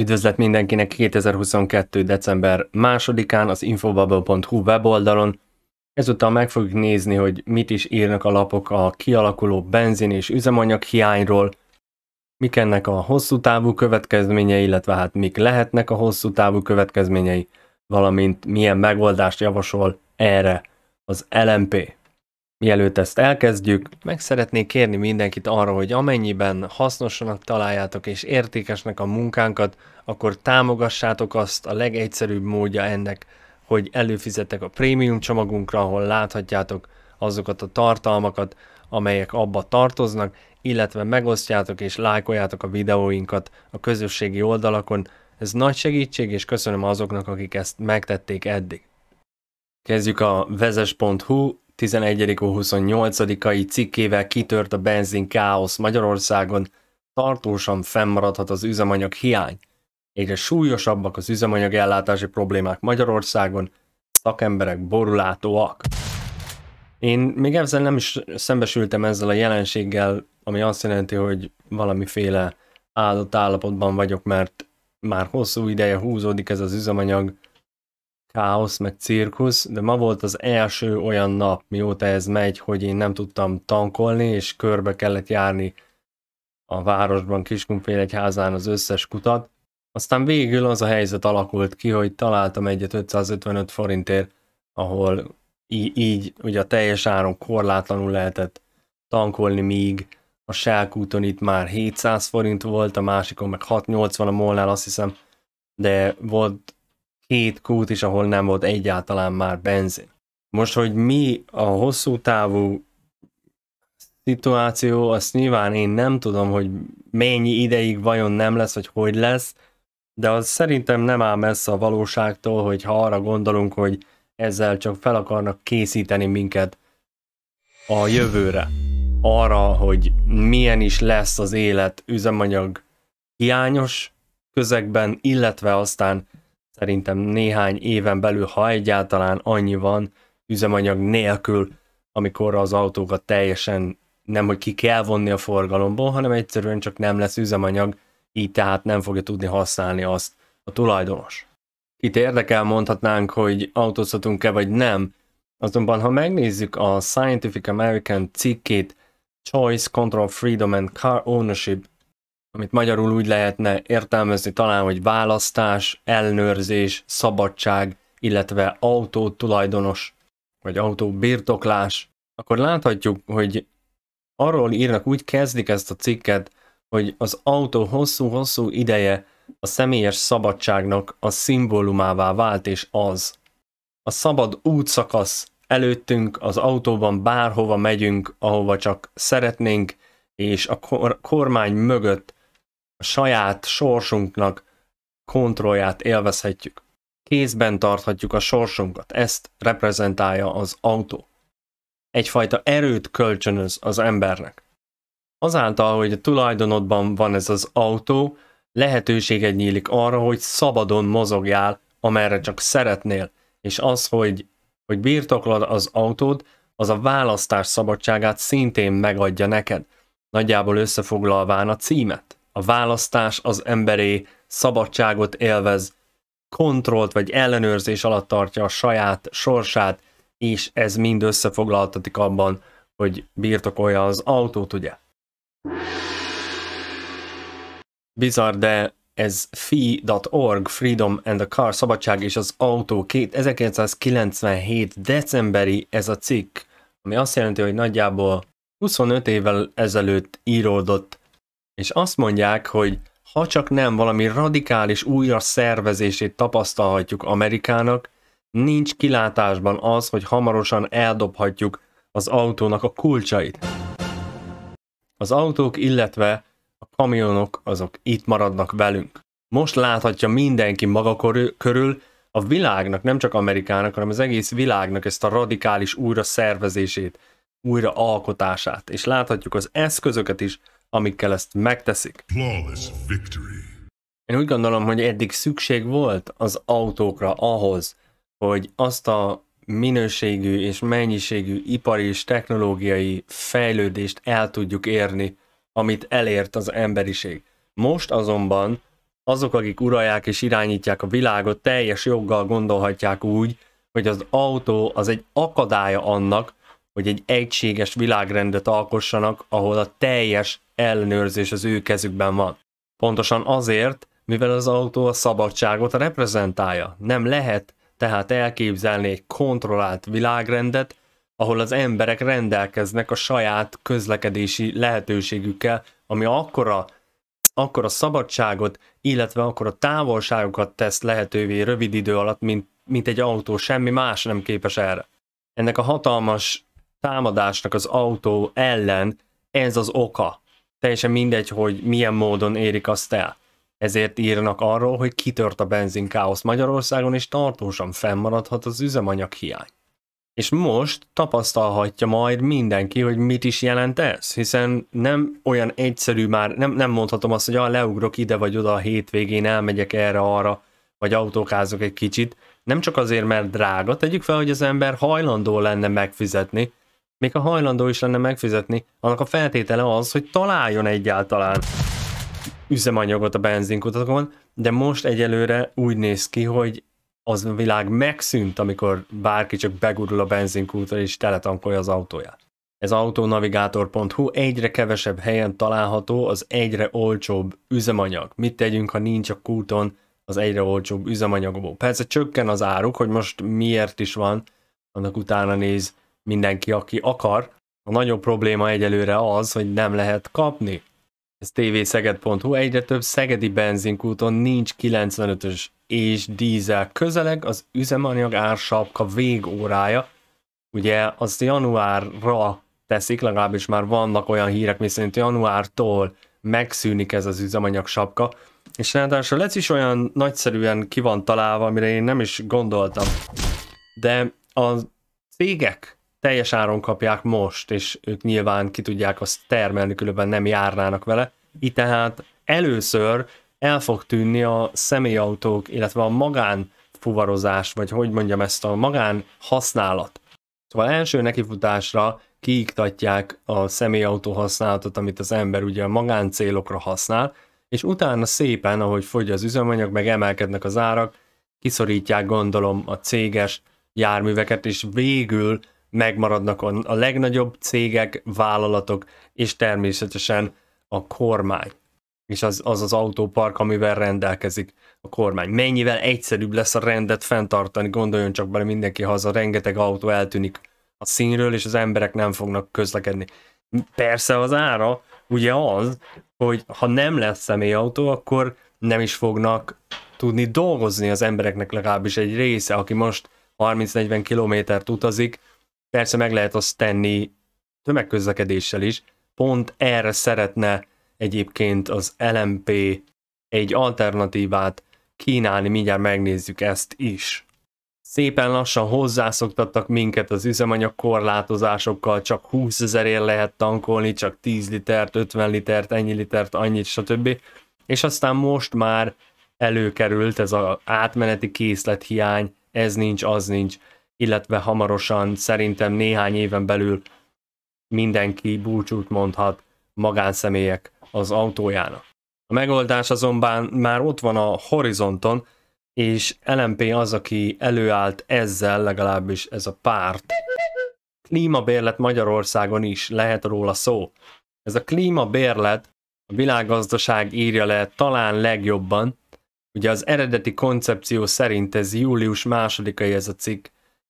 Üdvözlet mindenkinek 2022. december 2-án az infobubble.hu weboldalon. Ezúttal meg fogjuk nézni, hogy mit is írnak a lapok a kialakuló benzin és üzemanyag hiányról, mik ennek a hosszú távú következményei, illetve hát mik lehetnek a hosszú távú következményei, valamint milyen megoldást javasol erre az LMP. Mielőtt ezt elkezdjük, meg szeretnék kérni mindenkit arra, hogy amennyiben hasznosanak találjátok és értékesnek a munkánkat, akkor támogassátok azt a legegyszerűbb módja ennek, hogy előfizetek a prémium csomagunkra, ahol láthatjátok azokat a tartalmakat, amelyek abba tartoznak, illetve megosztjátok és lájkoljátok a videóinkat a közösségi oldalakon. Ez nagy segítség, és köszönöm azoknak, akik ezt megtették eddig. Kezdjük a vezes.hu 11. 28-ai cikkével kitört a benzin káosz Magyarországon, tartósan fennmaradhat az üzemanyag hiány. Egyre súlyosabbak az üzemanyag ellátási problémák Magyarországon, szakemberek borulátóak. Én még ezzel nem is szembesültem ezzel a jelenséggel, ami azt jelenti, hogy valamiféle áldott állapotban vagyok, mert már hosszú ideje húzódik ez az üzemanyag káosz, meg cirkusz, de ma volt az első olyan nap, mióta ez megy, hogy én nem tudtam tankolni, és körbe kellett járni a városban, házán az összes kutat. Aztán végül az a helyzet alakult ki, hogy találtam egyet 555 forintért, ahol így ugye a teljes áron korlátlanul lehetett tankolni, míg a Sákúton itt már 700 forint volt, a másikon meg 680 a molnál azt hiszem, de volt két kút is, ahol nem volt egyáltalán már benzin. Most, hogy mi a hosszú távú szituáció, azt nyilván én nem tudom, hogy mennyi ideig vajon nem lesz, vagy hogy lesz, de az szerintem nem áll messze a valóságtól, hogy ha arra gondolunk, hogy ezzel csak fel akarnak készíteni minket a jövőre. Arra, hogy milyen is lesz az élet üzemanyag hiányos közegben, illetve aztán szerintem néhány éven belül, ha egyáltalán annyi van üzemanyag nélkül, amikor az autókat teljesen nem, hogy ki kell vonni a forgalomból, hanem egyszerűen csak nem lesz üzemanyag, így tehát nem fogja tudni használni azt a tulajdonos. Itt érdekel mondhatnánk, hogy autózhatunk-e vagy nem, azonban ha megnézzük a Scientific American cikkét Choice Control Freedom and Car Ownership amit magyarul úgy lehetne értelmezni talán, hogy választás, elnőrzés, szabadság, illetve autó tulajdonos, vagy autó birtoklás. akkor láthatjuk, hogy arról írnak, úgy kezdik ezt a cikket, hogy az autó hosszú-hosszú ideje a személyes szabadságnak a szimbólumává vált, és az. A szabad útszakasz előttünk, az autóban bárhova megyünk, ahova csak szeretnénk, és a kormány mögött a saját sorsunknak kontrollját élvezhetjük. Kézben tarthatjuk a sorsunkat, ezt reprezentálja az autó. Egyfajta erőt kölcsönöz az embernek. Azáltal, hogy a tulajdonodban van ez az autó, lehetőséged nyílik arra, hogy szabadon mozogjál, amerre csak szeretnél, és az, hogy, hogy birtoklod az autód, az a választás szabadságát szintén megadja neked, nagyjából összefoglalván a címet a választás az emberé, szabadságot élvez, kontrollt vagy ellenőrzés alatt tartja a saját sorsát, és ez mind összefoglaltatik abban, hogy birtokolja az autót, ugye? Bizarr, de ez fi.org, Freedom and the Car, Szabadság és az Autó, 1997. decemberi ez a cikk, ami azt jelenti, hogy nagyjából 25 évvel ezelőtt íródott és azt mondják, hogy ha csak nem valami radikális újra szervezését tapasztalhatjuk Amerikának, nincs kilátásban az, hogy hamarosan eldobhatjuk az autónak a kulcsait. Az autók, illetve a kamionok azok itt maradnak velünk. Most láthatja mindenki maga körül a világnak, nem csak Amerikának, hanem az egész világnak ezt a radikális újra szervezését, újra alkotását. És láthatjuk az eszközöket is, amikkel ezt megteszik. Én úgy gondolom, hogy eddig szükség volt az autókra ahhoz, hogy azt a minőségű és mennyiségű ipari és technológiai fejlődést el tudjuk érni, amit elért az emberiség. Most azonban azok, akik uralják és irányítják a világot, teljes joggal gondolhatják úgy, hogy az autó az egy akadálya annak, hogy egy egységes világrendet alkossanak, ahol a teljes ellenőrzés az ő kezükben van. Pontosan azért, mivel az autó a szabadságot reprezentálja. Nem lehet tehát elképzelni egy kontrollált világrendet, ahol az emberek rendelkeznek a saját közlekedési lehetőségükkel, ami akkora, akkora szabadságot, illetve akkora távolságokat tesz lehetővé rövid idő alatt, mint, mint egy autó, semmi más nem képes erre. Ennek a hatalmas támadásnak az autó ellen ez az oka, teljesen mindegy, hogy milyen módon érik azt el. Ezért írnak arról, hogy kitört a benzinkáosz Magyarországon, és tartósan fennmaradhat az üzemanyag hiány. És most tapasztalhatja majd mindenki, hogy mit is jelent ez, hiszen nem olyan egyszerű már, nem, nem mondhatom azt, hogy ah, leugrok ide vagy oda a hétvégén, elmegyek erre-arra, vagy autókázok egy kicsit, nem csak azért, mert drága, tegyük fel, hogy az ember hajlandó lenne megfizetni, még ha hajlandó is lenne megfizetni, annak a feltétele az, hogy találjon egyáltalán üzemanyagot a benzinkutatokon, de most egyelőre úgy néz ki, hogy az a világ megszűnt, amikor bárki csak begurul a benzinkútra és teletankolja az autóját. Ez autonavigátor.hu egyre kevesebb helyen található az egyre olcsóbb üzemanyag. Mit tegyünk, ha nincs a kúton az egyre olcsóbb üzemanyagból? Persze csökken az áruk, hogy most miért is van, annak utána néz mindenki, aki akar. A nagyobb probléma egyelőre az, hogy nem lehet kapni. Ez tvszeged.hu, egyre több szegedi benzinkúton nincs 95-ös és dízel. Közeleg az üzemanyag ársapka végórája, ugye az januárra teszik, legalábbis már vannak olyan hírek, miszerint januártól megszűnik ez az üzemanyag sapka, és ráadásul lesz is olyan nagyszerűen ki van találva, amire én nem is gondoltam. De a cégek teljes áron kapják most, és ők nyilván ki tudják azt termelni, különben nem járnának vele. Itt tehát először el fog tűnni a személyautók, illetve a magán fuvarozás, vagy hogy mondjam ezt, a magán használat. Szóval első nekifutásra kiiktatják a személyautó használatot, amit az ember ugye a magán célokra használ, és utána szépen, ahogy fogy az üzemanyag, meg emelkednek az árak, kiszorítják gondolom a céges járműveket, és végül megmaradnak a legnagyobb cégek, vállalatok, és természetesen a kormány. És az az, az autópark, amivel rendelkezik a kormány. Mennyivel egyszerűbb lesz a rendet fenntartani, gondoljon csak bele mindenki haza, rengeteg autó eltűnik a színről, és az emberek nem fognak közlekedni. Persze az ára ugye az, hogy ha nem lesz személyautó, akkor nem is fognak tudni dolgozni az embereknek legalábbis egy része, aki most 30-40 kilométert utazik, Persze meg lehet azt tenni tömegközlekedéssel is, pont erre szeretne egyébként az LMP egy alternatívát kínálni, mindjárt megnézzük ezt is. Szépen lassan hozzászoktattak minket az üzemanyag korlátozásokkal, csak 20 ezerért lehet tankolni, csak 10 litert, 50 litert, ennyi litert, annyit, stb. És aztán most már előkerült ez az átmeneti készlethiány, ez nincs, az nincs illetve hamarosan szerintem néhány éven belül mindenki búcsút mondhat magánszemélyek az autójának. A megoldás azonban már ott van a horizonton, és LMP az, aki előállt ezzel, legalábbis ez a párt. Klímabérlet Magyarországon is lehet róla szó. Ez a klímabérlet a világgazdaság írja le talán legjobban. Ugye az eredeti koncepció szerint ez július másodikai ez a cikk,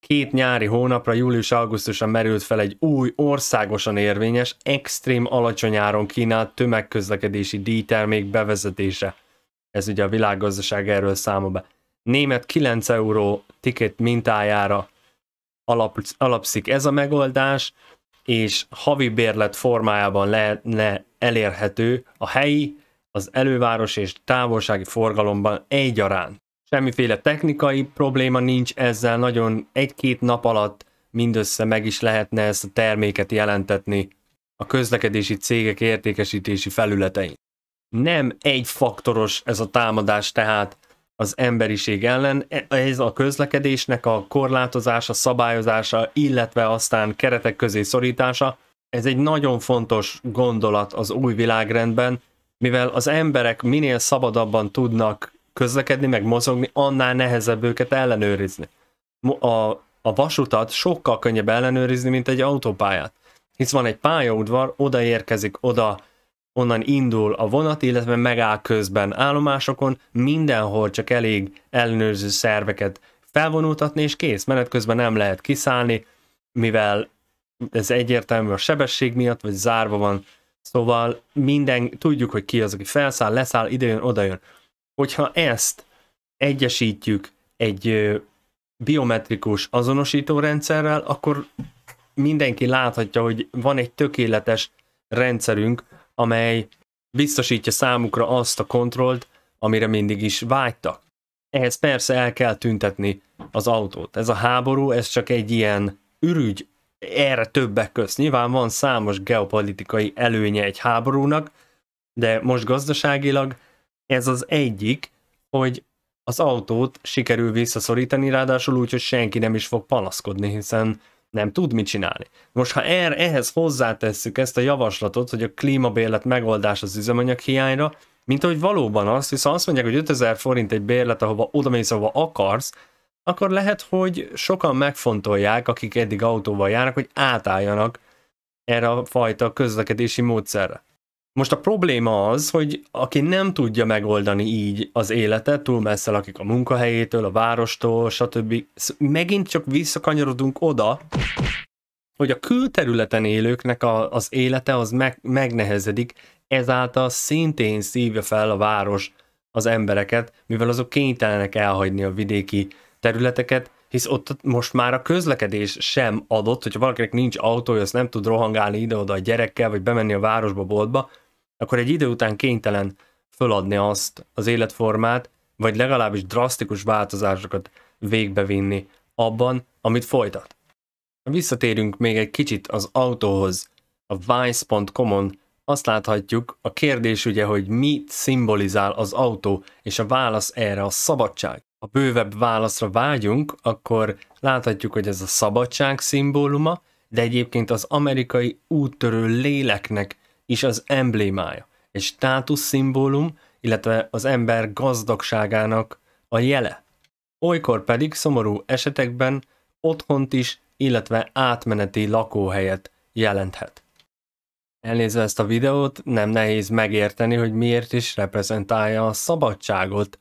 két nyári hónapra, július-augusztusra merült fel egy új, országosan érvényes, extrém alacsony áron kínált tömegközlekedési díjtermék bevezetése. Ez ugye a világgazdaság erről számol be. Német 9 euró ticket mintájára alap, alapszik ez a megoldás, és havi bérlet formájában lehetne elérhető a helyi, az előváros és távolsági forgalomban egyaránt. Semmiféle technikai probléma nincs ezzel, nagyon egy-két nap alatt mindössze meg is lehetne ezt a terméket jelentetni a közlekedési cégek értékesítési felületein. Nem egy faktoros ez a támadás tehát az emberiség ellen, ez a közlekedésnek a korlátozása, szabályozása, illetve aztán keretek közé szorítása, ez egy nagyon fontos gondolat az új világrendben, mivel az emberek minél szabadabban tudnak közlekedni, meg mozogni, annál nehezebb őket ellenőrizni. A, a vasutat sokkal könnyebb ellenőrizni, mint egy autópályát. Hisz van egy pályaudvar, oda érkezik, oda onnan indul a vonat, illetve megáll közben állomásokon, mindenhol csak elég ellenőrző szerveket felvonultatni, és kész, menet közben nem lehet kiszállni, mivel ez egyértelmű a sebesség miatt, vagy zárva van, szóval minden, tudjuk, hogy ki az, aki felszáll, leszáll, idejön, odajön hogyha ezt egyesítjük egy biometrikus azonosító rendszerrel, akkor mindenki láthatja, hogy van egy tökéletes rendszerünk, amely biztosítja számukra azt a kontrollt, amire mindig is vágytak. Ehhez persze el kell tüntetni az autót. Ez a háború, ez csak egy ilyen ürügy, erre többek közt. Nyilván van számos geopolitikai előnye egy háborúnak, de most gazdaságilag ez az egyik, hogy az autót sikerül visszaszorítani, ráadásul úgy, hogy senki nem is fog panaszkodni, hiszen nem tud mit csinálni. Most ha er, ehhez hozzátesszük ezt a javaslatot, hogy a klímabérlet megoldás az üzemanyag hiányra, mint ahogy valóban az, hiszen azt mondják, hogy 5000 forint egy bérlet, ahova mész, ahova akarsz, akkor lehet, hogy sokan megfontolják, akik eddig autóval járnak, hogy átálljanak erre a fajta közlekedési módszerre. Most a probléma az, hogy aki nem tudja megoldani így az életet, túl messze lakik a munkahelyétől, a várostól, stb. Megint csak visszakanyarodunk oda, hogy a külterületen élőknek a, az élete az meg, megnehezedik, ezáltal szintén szívja fel a város az embereket, mivel azok kénytelenek elhagyni a vidéki területeket, hisz ott most már a közlekedés sem adott, hogyha valakinek nincs autója, azt nem tud rohangálni ide-oda a gyerekkel, vagy bemenni a városba, boltba, akkor egy idő után kénytelen föladni azt az életformát, vagy legalábbis drasztikus változásokat végbevinni abban, amit folytat. Visszatérünk még egy kicsit az autóhoz. A vice.com-on azt láthatjuk, a kérdés ugye, hogy mit szimbolizál az autó, és a válasz erre a szabadság. Ha bővebb válaszra vágyunk, akkor láthatjuk, hogy ez a szabadság szimbóluma, de egyébként az amerikai úttörő léleknek is az emblémája, és státusz szimbólum, illetve az ember gazdagságának a jele. Olykor pedig szomorú esetekben otthont is, illetve átmeneti lakóhelyet jelenthet. Elnézve ezt a videót, nem nehéz megérteni, hogy miért is reprezentálja a szabadságot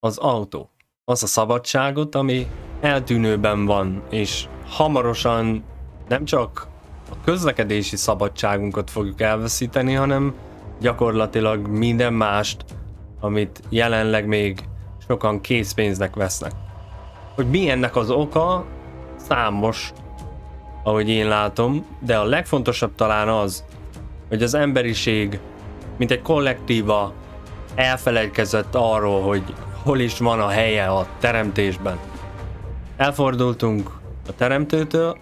az autó. Az a szabadságot, ami eltűnőben van, és hamarosan nem csak a közlekedési szabadságunkat fogjuk elveszíteni, hanem gyakorlatilag minden mást, amit jelenleg még sokan készpénznek vesznek. Hogy mi ennek az oka, számos, ahogy én látom, de a legfontosabb talán az, hogy az emberiség, mint egy kollektíva elfeledkezett arról, hogy hol is van a helye a teremtésben. Elfordultunk a teremtőtől,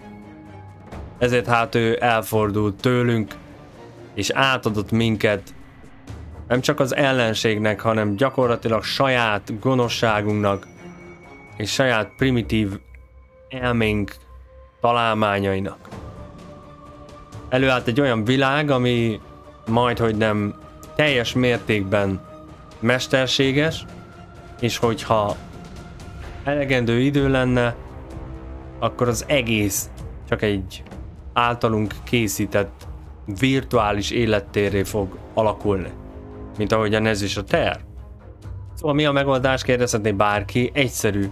ezért hát ő elfordult tőlünk, és átadott minket nem csak az ellenségnek, hanem gyakorlatilag saját gonoszságunknak és saját primitív elménk találmányainak. Előállt egy olyan világ, ami majdhogy nem teljes mértékben mesterséges, és hogyha elegendő idő lenne, akkor az egész csak egy általunk készített virtuális élettérré fog alakulni. Mint ahogyan ez is a ter. Szóval mi a megoldás, kérdezhetné bárki, egyszerű.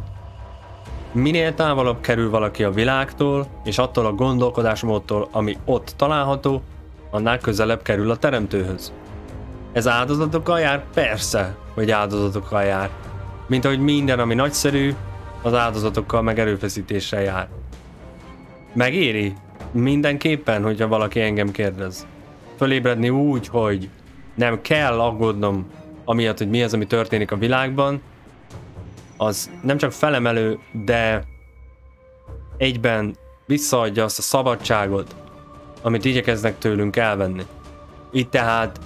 Minél távolabb kerül valaki a világtól, és attól a gondolkodásmódtól, ami ott található, annál közelebb kerül a teremtőhöz. Ez áldozatokkal jár? Persze, hogy áldozatokkal jár. Mint ahogy minden, ami nagyszerű, az áldozatokkal meg erőfeszítéssel jár. Megéri? Mindenképpen, hogyha valaki engem kérdez. Fölébredni úgy, hogy nem kell aggódnom amiatt, hogy mi az, ami történik a világban, az nem csak felemelő, de egyben visszaadja azt a szabadságot, amit igyekeznek tőlünk elvenni. Itt tehát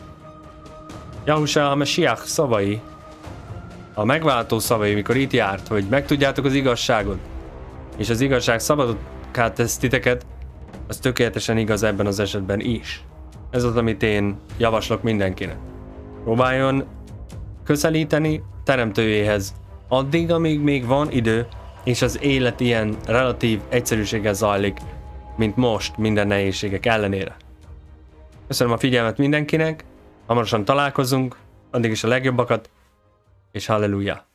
Jahusa a Mesiach szavai, a megváltó szavai, mikor itt járt, hogy megtudjátok az igazságot, és az igazság szabadot tesz titeket, az tökéletesen igaz ebben az esetben is. Ez az, amit én javaslok mindenkinek. Próbáljon közelíteni teremtőjéhez addig, amíg még van idő, és az élet ilyen relatív egyszerűséggel zajlik, mint most minden nehézségek ellenére. Köszönöm a figyelmet mindenkinek, hamarosan találkozunk, addig is a legjobbakat, és halleluja!